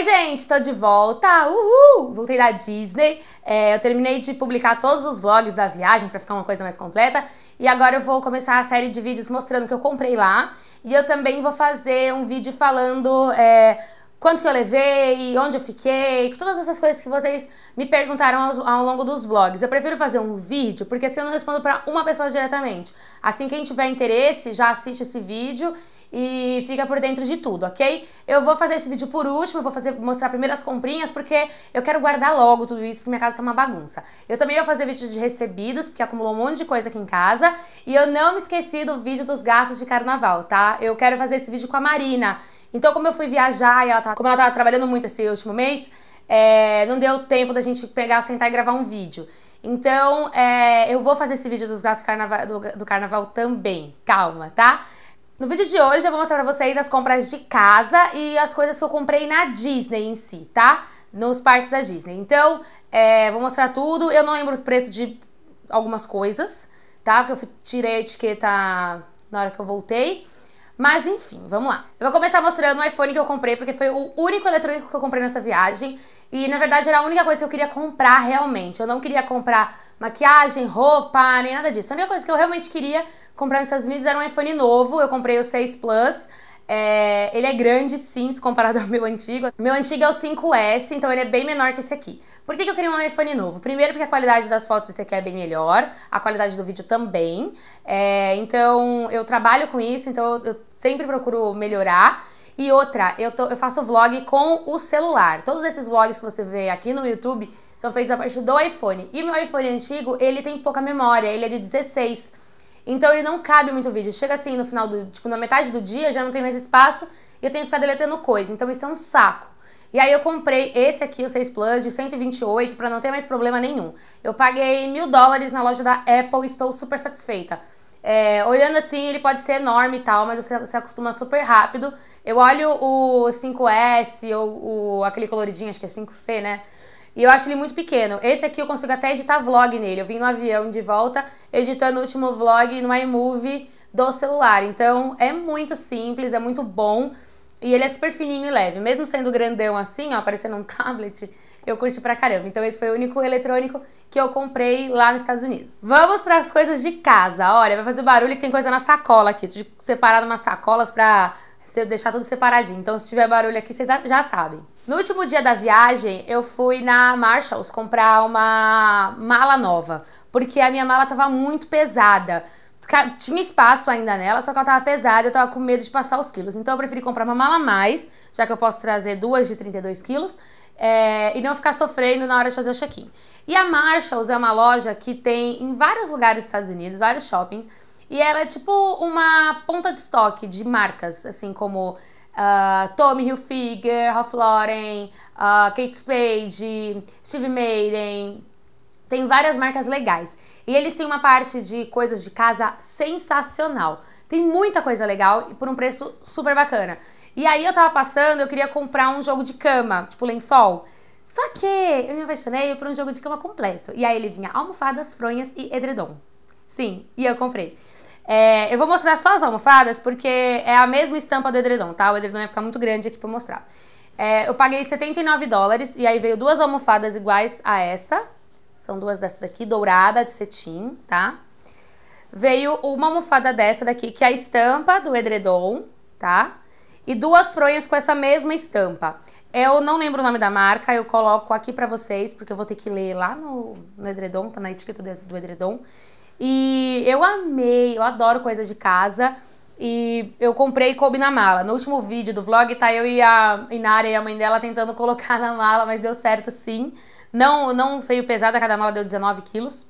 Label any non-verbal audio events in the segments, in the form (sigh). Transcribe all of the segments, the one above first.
Oi, gente, tô de volta! Uhul! Voltei da Disney. É, eu terminei de publicar todos os vlogs da viagem para ficar uma coisa mais completa. E agora eu vou começar a série de vídeos mostrando o que eu comprei lá. E eu também vou fazer um vídeo falando é, quanto que eu levei, onde eu fiquei, todas essas coisas que vocês me perguntaram ao, ao longo dos vlogs. Eu prefiro fazer um vídeo, porque assim eu não respondo para uma pessoa diretamente. Assim, quem tiver interesse já assiste esse vídeo e fica por dentro de tudo, ok? Eu vou fazer esse vídeo por último, vou fazer, mostrar primeiro as comprinhas, porque eu quero guardar logo tudo isso, porque minha casa tá uma bagunça. Eu também vou fazer vídeo de recebidos, porque acumulou um monte de coisa aqui em casa. E eu não me esqueci do vídeo dos gastos de carnaval, tá? Eu quero fazer esse vídeo com a Marina. Então, como eu fui viajar e ela tava, tá, como ela tava trabalhando muito esse último mês, é, não deu tempo da gente pegar, sentar e gravar um vídeo. Então, é, eu vou fazer esse vídeo dos gastos carnaval, do, do carnaval também. Calma, tá? No vídeo de hoje eu vou mostrar pra vocês as compras de casa e as coisas que eu comprei na Disney em si, tá? Nos parques da Disney. Então, é, vou mostrar tudo. Eu não lembro o preço de algumas coisas, tá? Porque eu tirei a etiqueta na hora que eu voltei. Mas enfim, vamos lá. Eu vou começar mostrando o iPhone que eu comprei, porque foi o único eletrônico que eu comprei nessa viagem. E na verdade era a única coisa que eu queria comprar realmente. Eu não queria comprar maquiagem, roupa, nem nada disso. A única coisa que eu realmente queria comprar nos Estados Unidos era um iPhone novo. Eu comprei o 6 Plus. É, ele é grande, sim, se comparado (laughs) ao meu antigo. Meu antigo é o 5S, então ele é bem menor que esse aqui. Por que, que eu queria um iPhone novo? Primeiro, porque a qualidade das fotos desse aqui é bem melhor, a qualidade do vídeo também. É, então, eu trabalho com isso, então eu sempre procuro melhorar. E outra, eu, tô, eu faço vlog com o celular. Todos esses vlogs que você vê aqui no YouTube são feitos a partir do iPhone. E meu iPhone antigo, ele tem pouca memória, ele é de 16. Então ele não cabe muito vídeo. Chega assim no final do, tipo, na metade do dia, já não tem mais espaço e eu tenho que ficar deletando coisa. Então isso é um saco. E aí eu comprei esse aqui, o 6 Plus, de 128, para não ter mais problema nenhum. Eu paguei mil dólares na loja da Apple e estou super satisfeita. É, olhando assim, ele pode ser enorme e tal, mas você se acostuma super rápido. Eu olho o 5S ou o, aquele coloridinho, acho que é 5C, né? E eu acho ele muito pequeno. Esse aqui eu consigo até editar vlog nele. Eu vim no avião de volta, editando o último vlog no iMovie do celular. Então é muito simples, é muito bom. E ele é super fininho e leve. Mesmo sendo grandão assim, ó, parecendo um (laughs) tablet, eu curti pra caramba. Então esse foi o único eletrônico que eu comprei lá nos Estados Unidos. Vamos para as coisas de casa. Olha, vai fazer barulho que tem coisa na sacola aqui. Tô separado umas sacolas pra deixar tudo separadinho. Então se tiver barulho aqui, vocês já sabem. No último dia da viagem, eu fui na Marshalls comprar uma mala nova, porque a minha mala tava muito pesada tinha espaço ainda nela, só que ela tava pesada, eu tava com medo de passar os quilos. Então eu preferi comprar uma mala a mais, já que eu posso trazer duas de 32 quilos, é, e não ficar sofrendo na hora de fazer o check-in. E a Marshalls é uma loja que tem em vários lugares dos Estados Unidos, vários shoppings, e ela é tipo uma ponta de estoque de marcas, assim como uh, Tommy Hilfiger, Ralph Lauren, uh, Kate Spade, Steve Madden. Tem várias marcas legais. E eles têm uma parte de coisas de casa sensacional. Tem muita coisa legal e por um preço super bacana. E aí eu tava passando, eu queria comprar um jogo de cama, tipo lençol. Só que eu me apaixonei por um jogo de cama completo. E aí ele vinha almofadas, fronhas e edredom. Sim, e eu comprei. É, eu vou mostrar só as almofadas porque é a mesma estampa do edredom, tá? O edredom ia ficar muito grande aqui pra mostrar. É, eu paguei 79 dólares e aí veio duas almofadas iguais a essa. São duas dessa daqui, dourada, de cetim, tá? veio uma almofada dessa daqui, que é a estampa do edredom, tá? E duas fronhas com essa mesma estampa. Eu não lembro o nome da marca, eu coloco aqui pra vocês, porque eu vou ter que ler lá no, no edredom, tá na etiqueta do, edredom. E eu amei, eu adoro coisa de casa. E eu comprei e coube na mala. No último vídeo do vlog tá eu e a Inara e a mãe dela tentando (laughs) colocar na mala, mas deu certo sim. Não, não veio pesada, cada mala deu 19 quilos.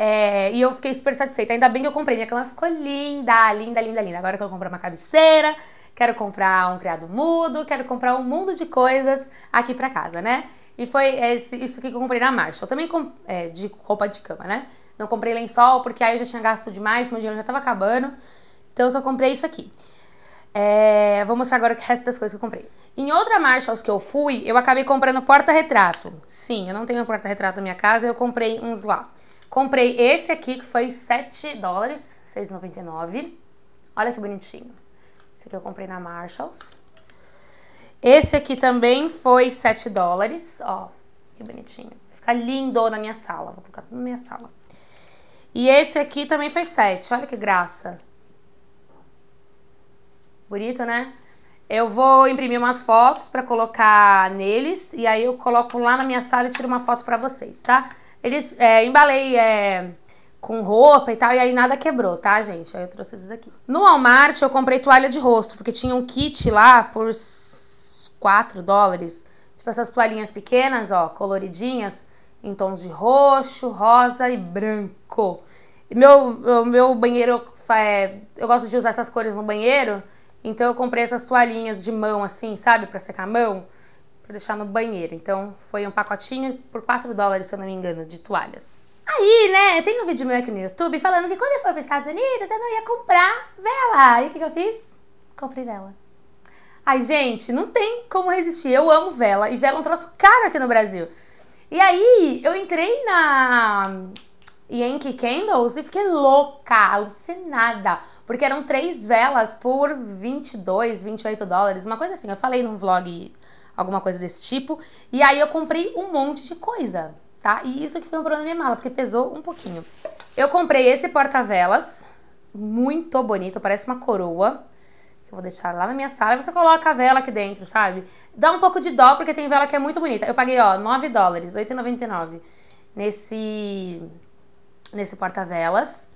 É, e eu fiquei super satisfeita. Ainda bem que eu comprei. Minha cama ficou linda, linda, linda, linda. Agora eu quero comprar uma cabeceira, quero comprar um criado mudo, quero comprar um mundo de coisas aqui pra casa, né? E foi esse, isso que eu comprei na marcha eu Também comprei é, de roupa de cama, né? Não comprei lençol, porque aí eu já tinha gasto demais, meu dinheiro já tava acabando. Então eu só comprei isso aqui. É, vou mostrar agora o resto das coisas que eu comprei. Em outra marcha aos que eu fui, eu acabei comprando porta-retrato. Sim, eu não tenho porta-retrato na minha casa, eu comprei uns lá. Comprei esse aqui, que foi 7 dólares, 6,99. Olha que bonitinho. Esse aqui eu comprei na Marshalls. Esse aqui também foi 7 dólares, ó. Que bonitinho. Vai ficar lindo na minha sala. Vou colocar tudo na minha sala. E esse aqui também foi 7. Olha que graça. Bonito, né? Eu vou imprimir umas fotos para colocar neles. E aí eu coloco lá na minha sala e tiro uma foto para vocês, tá? Tá? Eles é, embalei é, com roupa e tal, e aí nada quebrou, tá, gente? Aí eu trouxe esses aqui. No Walmart eu comprei toalha de rosto, porque tinha um kit lá por 4 dólares. Tipo essas toalhinhas pequenas, ó, coloridinhas, em tons de roxo, rosa e branco. Meu, meu banheiro, é, eu gosto de usar essas cores no banheiro, então eu comprei essas toalhinhas de mão, assim, sabe, pra secar a mão para deixar no banheiro. Então foi um pacotinho por 4 dólares, se eu não me engano, de toalhas. Aí, né, tem um vídeo meu aqui no YouTube falando que quando eu for para os Estados Unidos eu não ia comprar vela. E o que, que eu fiz? Comprei vela. Ai, gente, não tem como resistir. Eu amo vela e vela é um troço caro aqui no Brasil. E aí eu entrei na Yankee Candles e fiquei louca, alucinada. Porque eram três velas por 22, 28 dólares, uma coisa assim. Eu falei num vlog alguma coisa desse tipo. E aí eu comprei um monte de coisa, tá? E isso que foi um problema na minha mala, porque pesou um pouquinho. Eu comprei esse porta-velas, muito bonito, parece uma coroa. Eu vou deixar lá na minha sala e você coloca a vela aqui dentro, sabe? Dá um pouco de dó, porque tem vela que é muito bonita. Eu paguei, ó, 9 dólares, 8,99 nesse, nesse porta-velas.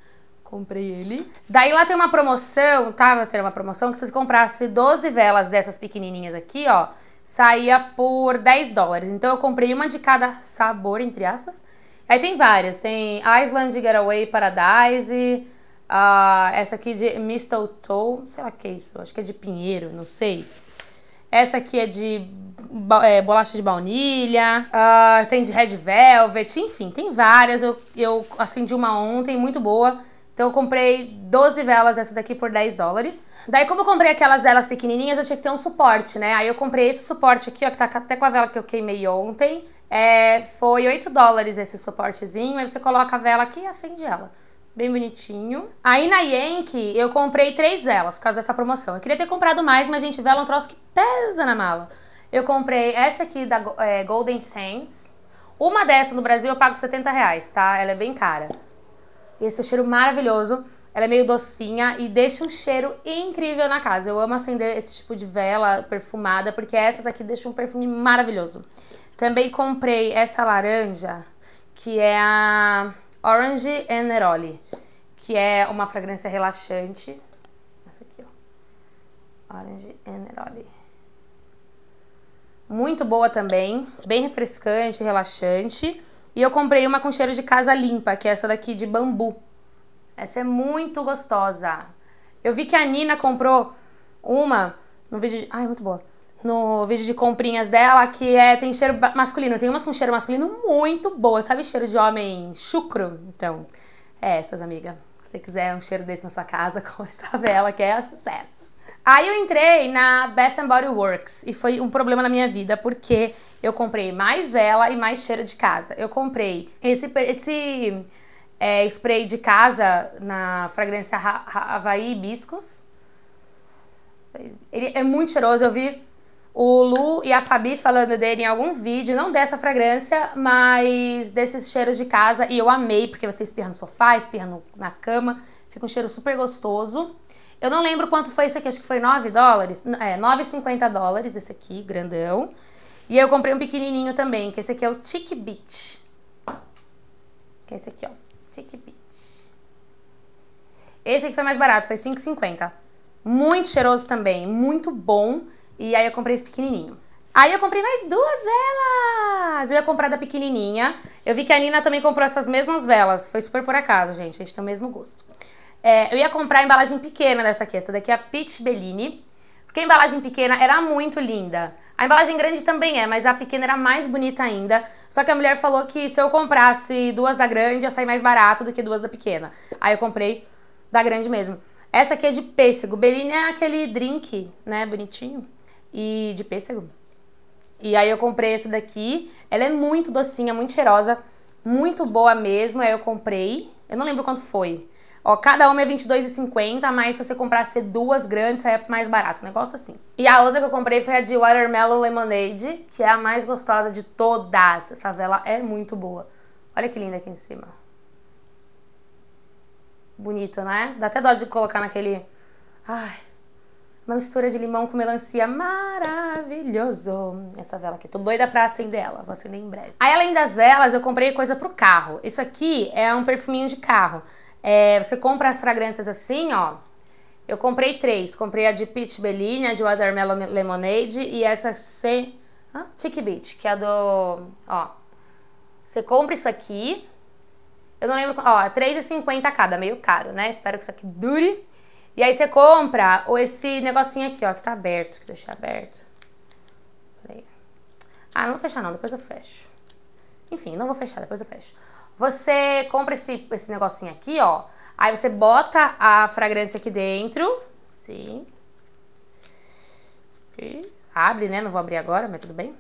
Comprei ele. Daí lá tem uma promoção, tá? Vai ter uma promoção que se você comprasse 12 velas dessas pequenininhas aqui, ó, saía por 10 dólares. Então eu comprei uma de cada sabor, entre aspas. Aí tem várias, tem Island Getaway Paradise, uh, essa aqui de Mistletoe, sei lá o que é isso, acho que é de pinheiro, não sei. Essa aqui é de é, bolacha de baunilha, uh, tem de red velvet, enfim, tem várias. Eu, eu acendi uma ontem, muito boa. Então eu comprei 12 velas essa daqui por 10 dólares. Daí como eu comprei aquelas velas pequenininhas, eu tinha que ter um suporte, né? Aí eu comprei esse suporte aqui, ó, que tá até com a vela que eu queimei ontem. É, foi 8 dólares esse suportezinho. Aí você coloca a vela aqui e acende ela. Bem bonitinho. Aí na Yankee, eu comprei três velas por causa dessa promoção. Eu queria ter comprado mais, mas, gente, vela é um troço que pesa na mala. Eu comprei essa aqui da é, Golden Sands. Uma dessa no Brasil eu pago 70 reais, tá? Ela é bem cara. Esse cheiro maravilhoso. Ela é meio docinha e deixa um cheiro incrível na casa. Eu amo acender esse tipo de vela perfumada, porque essas aqui deixam um perfume maravilhoso. Também comprei essa laranja, que é a Orange Eneroli, que é uma fragrância relaxante. Essa aqui, ó. Orange Eneroli. Muito boa também, bem refrescante, relaxante. E eu comprei uma com cheiro de casa limpa, que é essa daqui de bambu. Essa é muito gostosa. Eu vi que a Nina comprou uma no vídeo de... Ai, muito boa. No vídeo de comprinhas dela, que é tem cheiro masculino. Tem umas com cheiro masculino muito boa. Sabe cheiro de homem chucro? Então, é essas, amiga. Se você quiser um cheiro desse na sua casa, (laughs) com essa vela que é sucesso. Aí eu entrei na Bath Body Works e foi um problema na minha vida porque eu comprei mais vela e mais cheiro de casa. Eu comprei esse, esse é, spray de casa na fragrância Havaí Biscos. Ele é muito cheiroso, eu vi o Lu e a Fabi falando dele em algum vídeo, não dessa fragrância, mas desses cheiros de casa e eu amei porque você espirra no sofá, espirra no, na cama, fica um cheiro super gostoso. Eu não lembro quanto foi esse aqui, acho que foi 9 dólares. É, 9,50 dólares esse aqui, grandão. E eu comprei um pequenininho também, que esse aqui é o Chick Beach. Que é esse aqui, ó. Chick Beach. Esse aqui foi mais barato, foi 5,50. Muito cheiroso também, muito bom. E aí eu comprei esse pequenininho. Aí eu comprei mais duas velas! Eu ia comprar da pequenininha. Eu vi que a Nina também comprou essas mesmas velas. Foi super por acaso, gente. A gente tem o mesmo gosto. É, eu ia comprar a embalagem pequena dessa aqui. Essa daqui é a Peach Bellini. Porque a embalagem pequena era muito linda. A embalagem grande também é, mas a pequena era mais bonita ainda. Só que a mulher falou que se eu comprasse duas da grande, ia sair mais barato do que duas da pequena. Aí eu comprei da grande mesmo. Essa aqui é de pêssego. Bellini é aquele drink, né, bonitinho. E de pêssego. E aí eu comprei essa daqui. Ela é muito docinha, muito cheirosa muito boa mesmo, aí eu comprei. Eu não lembro quanto foi. Ó, cada uma é R$22,50, mas se você comprasse duas grandes, aí é mais barato. Um negócio assim. E a outra que eu comprei foi a de Watermelon Lemonade, que é a mais gostosa de todas. Essa vela é muito boa. Olha que linda aqui em cima. Bonito, né? Dá até dó de colocar naquele... Ai... Uma mistura de limão com melancia maravilhoso. Essa vela aqui, tô doida pra acender ela, vou acender em breve. Aí além das velas, eu comprei coisa pro carro. Isso aqui é um perfuminho de carro. É, você compra as fragrâncias assim, ó. Eu comprei três. Comprei a de Peach Bellini, a de Watermelon Lemonade e essa C... Ah, Beach, que é a do... Ó. Você compra isso aqui. Eu não lembro... Ó, R$3,50 cada, meio caro, né? Espero que isso aqui dure. E aí você compra ou esse negocinho aqui, ó, que tá aberto, que deixei aberto. Peraí. Ah, não vou fechar não, depois eu fecho. Enfim, não vou fechar, depois eu fecho. Você compra esse, esse negocinho aqui, ó. Aí você bota a fragrância aqui dentro. Sim. E abre, né? Não vou abrir agora, mas tudo bem.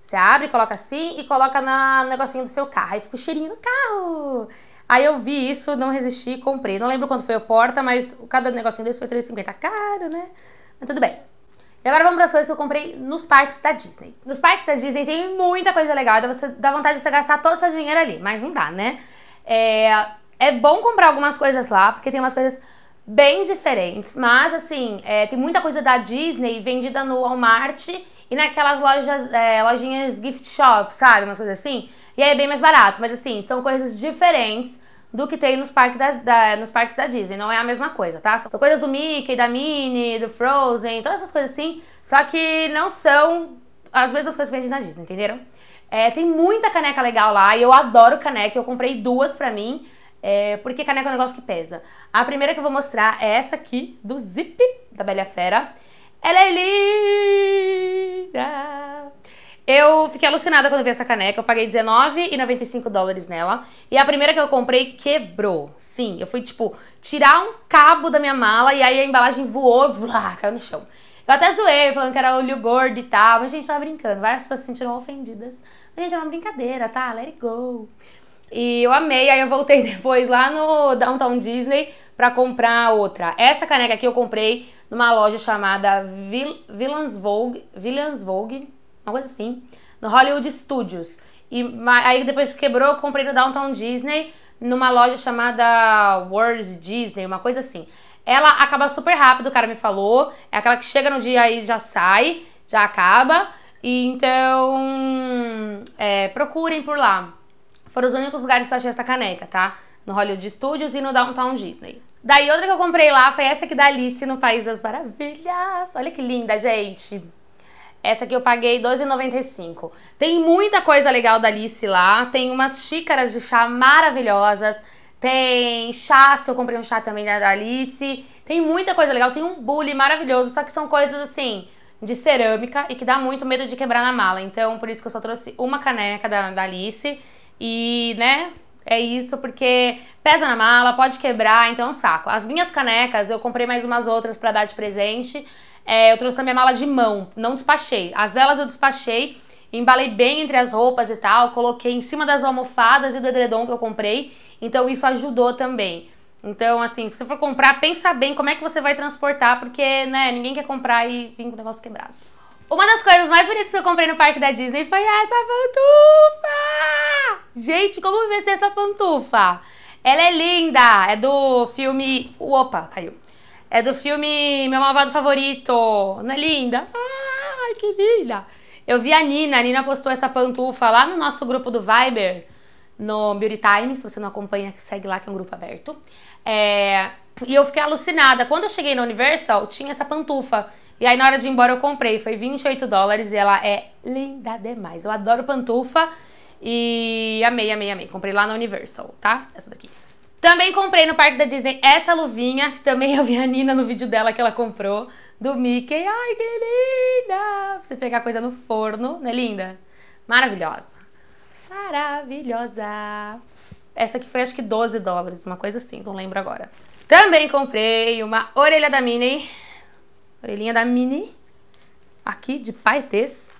Você abre, coloca assim e coloca na, no negocinho do seu carro. Aí fica o cheirinho no carro. Aí eu vi isso, não resisti e comprei. Não lembro quanto foi a porta, mas cada negocinho desse foi 350 Caro, né? Mas tudo bem. E agora vamos para as coisas que eu comprei nos parques da Disney. Nos parques da Disney tem muita coisa legal, dá, você, dá vontade de você gastar todo o seu dinheiro ali, mas não dá, né? É, é bom comprar algumas coisas lá, porque tem umas coisas bem diferentes, mas assim, é, tem muita coisa da Disney vendida no Walmart e naquelas lojas, é, lojinhas gift shop, sabe? Umas coisas assim. E aí é bem mais barato, mas assim, são coisas diferentes do que tem nos parques da, da, nos parques da Disney. Não é a mesma coisa, tá? São coisas do Mickey, da Minnie, do Frozen, todas essas coisas assim. Só que não são as mesmas coisas que vendem na Disney, entenderam? É, tem muita caneca legal lá e eu adoro caneca. Eu comprei duas pra mim, é, porque caneca é um negócio que pesa. A primeira que eu vou mostrar é essa aqui, do Zip, da Bela Fera. Ela é linda! Eu fiquei alucinada quando vi essa caneca. Eu paguei $19,95 dólares nela. E a primeira que eu comprei quebrou. Sim, eu fui, tipo, tirar um cabo da minha mala e aí a embalagem voou, (laughs) vlá, caiu no chão. Eu até zoei, falando que era olho gordo e tal. Mas, gente, tava brincando. Várias pessoas se sentiram ofendidas. Mas, gente, é uma brincadeira, tá? Let it go. E eu amei. Aí eu voltei (laughs) depois lá no Downtown Disney pra comprar outra. Essa caneca aqui eu comprei numa loja chamada Vil Villains Vogue. Villains Vogue uma coisa assim, no Hollywood Studios. E aí depois quebrou, comprei no Downtown Disney, numa loja chamada World Disney, uma coisa assim. Ela acaba super rápido, o cara me falou. É aquela que chega no dia e já sai, já acaba. E então, é, procurem por lá. Foram os únicos lugares que eu achei essa caneca, tá? No Hollywood Studios e no Downtown Disney. Daí outra que eu comprei lá foi essa aqui da Alice no País das Maravilhas. Olha que linda, gente. Essa aqui eu paguei R$2,95. Tem muita coisa legal da Alice lá. Tem umas xícaras de chá maravilhosas. Tem chás, que eu comprei um chá também da Alice. Tem muita coisa legal. Tem um bule maravilhoso, só que são coisas assim de cerâmica e que dá muito medo de quebrar na mala. Então, por isso que eu só trouxe uma caneca da, da Alice. E, né, é isso, porque pesa na mala, pode quebrar, então é um saco. As minhas canecas, eu comprei mais umas outras para dar de presente. É, eu trouxe na minha mala de mão, não despachei. As elas eu despachei, embalei bem entre as roupas e tal, coloquei em cima das almofadas e do edredom que eu comprei. Então isso ajudou também. Então, assim, se você for comprar, pensa bem como é que você vai transportar, porque, né, ninguém quer comprar e vir com o negócio quebrado. Uma das coisas mais bonitas que eu comprei no parque da Disney foi essa pantufa! Gente, como vai ser essa pantufa? Ela é linda! É do filme. Opa, caiu. É do filme Meu Malvado Favorito. Não é linda? Ai, que linda. Eu vi a Nina. A Nina postou essa pantufa lá no nosso grupo do Viber, no Beauty Time. Se você não acompanha, segue lá, que é um grupo aberto. É... E eu fiquei alucinada. Quando eu cheguei na Universal, tinha essa pantufa. E aí, na hora de ir embora, eu comprei. Foi 28 dólares e ela é linda demais. Eu adoro pantufa. E amei, amei, amei. Comprei lá na Universal, tá? Essa daqui. Também comprei no parque da Disney essa luvinha, que também (laughs) eu vi a Nina no vídeo dela que ela comprou, do Mickey. Ai, que linda! Pra você pegar coisa no forno, não é linda? Maravilhosa. Maravilhosa. Essa aqui foi acho que 12 dólares, uma coisa assim, não lembro agora. Também comprei uma orelha da Minnie. Orelhinha da Minnie. Aqui, de paetês.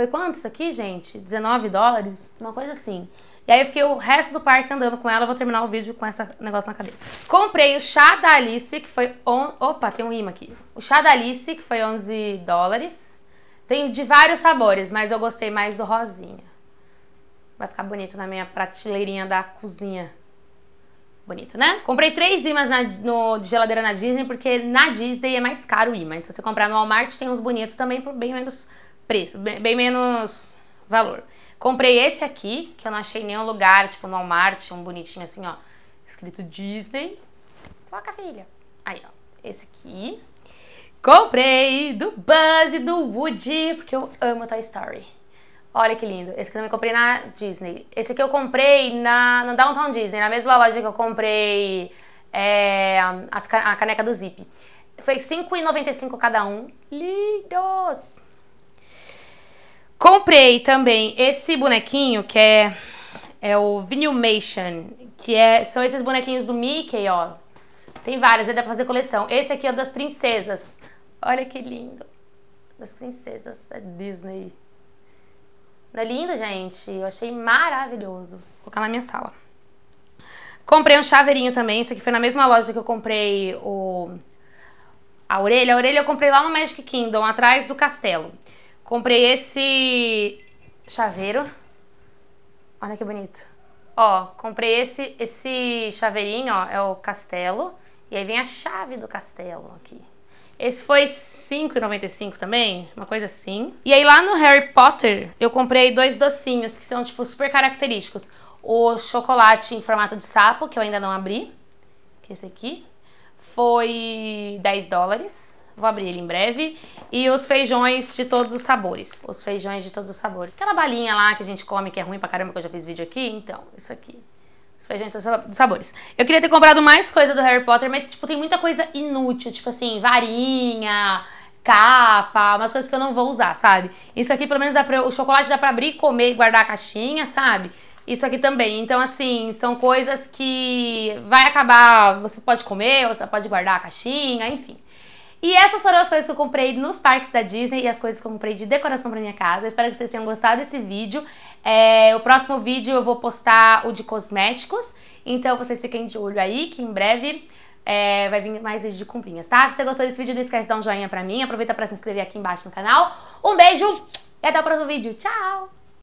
Foi quanto isso aqui, gente? 19 dólares? Uma coisa assim. E aí eu fiquei o resto do parque andando com ela. Vou terminar o vídeo com esse negócio na cabeça. Comprei o chá da Alice, que foi... On... Opa, tem um imã aqui. O chá da Alice, que foi 11 dólares. Tem de vários sabores, mas eu gostei mais do rosinha. Vai ficar bonito na minha prateleirinha da cozinha. Bonito, né? Comprei três imãs na, no, de geladeira na Disney, porque na Disney é mais caro o imã. Então, se você comprar no Walmart, tem uns bonitos também por bem menos preço, bem menos valor. Comprei esse aqui, que eu não achei em nenhum lugar, tipo no Walmart, um bonitinho assim, ó, escrito Disney. Foca, filha. Aí, ó, esse aqui. Comprei do Buzz e do Woody, porque eu amo Toy Story. Olha que lindo. Esse aqui também comprei na Disney. Esse aqui eu comprei na, no Downtown Disney, na mesma loja que eu comprei é, a, a caneca do Zip. Foi R$5,95 cada um. Lindos! Comprei também esse bonequinho que é é o Vinylmation, que é são esses bonequinhos do Mickey, ó. Tem várias, aí dá pra fazer coleção. Esse aqui é o das princesas. Olha que lindo. Das princesas da é Disney. Não é lindo, gente? Eu achei maravilhoso. Vou colocar na minha sala. Comprei um chaveirinho também. Esse aqui foi na mesma loja que eu comprei o... A orelha. A orelha eu comprei lá no Magic Kingdom, atrás do castelo. Comprei esse chaveiro. Olha que bonito. Ó, comprei esse, esse chaveirinho, ó, é o castelo. E aí vem a chave do castelo aqui. Esse foi R$ 5,95 também, uma coisa assim. E aí lá no Harry Potter, eu comprei dois docinhos que são, tipo, super característicos. O chocolate em formato de sapo, que eu ainda não abri, que é esse aqui, foi 10 dólares. Vou abrir ele em breve. E os feijões de todos os sabores. Os feijões de todos os sabores. Aquela balinha lá que a gente come que é ruim pra caramba, que eu já fiz vídeo aqui. Então, isso aqui. Os feijões de todos os sabores. Eu queria ter comprado mais coisa do Harry Potter, mas, tipo, tem muita coisa inútil. Tipo assim, varinha capa, umas coisas que eu não vou usar, sabe? Isso aqui, pelo menos, dá pra, o chocolate dá pra abrir, comer e guardar a caixinha, sabe? Isso aqui também. Então, assim, são coisas que vai acabar, você pode comer, você pode guardar a caixinha, enfim. E essas foram as coisas que eu comprei nos parques da Disney e as coisas que eu comprei de decoração pra minha casa. Eu espero que vocês tenham gostado desse vídeo. É, o próximo vídeo eu vou postar o de cosméticos, então vocês fiquem de olho aí que em breve... É, vai vir mais vídeo de comprinhas, tá? Se você gostou desse vídeo, não esquece de dar um joinha pra mim. Aproveita pra se inscrever aqui embaixo no canal. Um beijo e até o próximo vídeo. Tchau!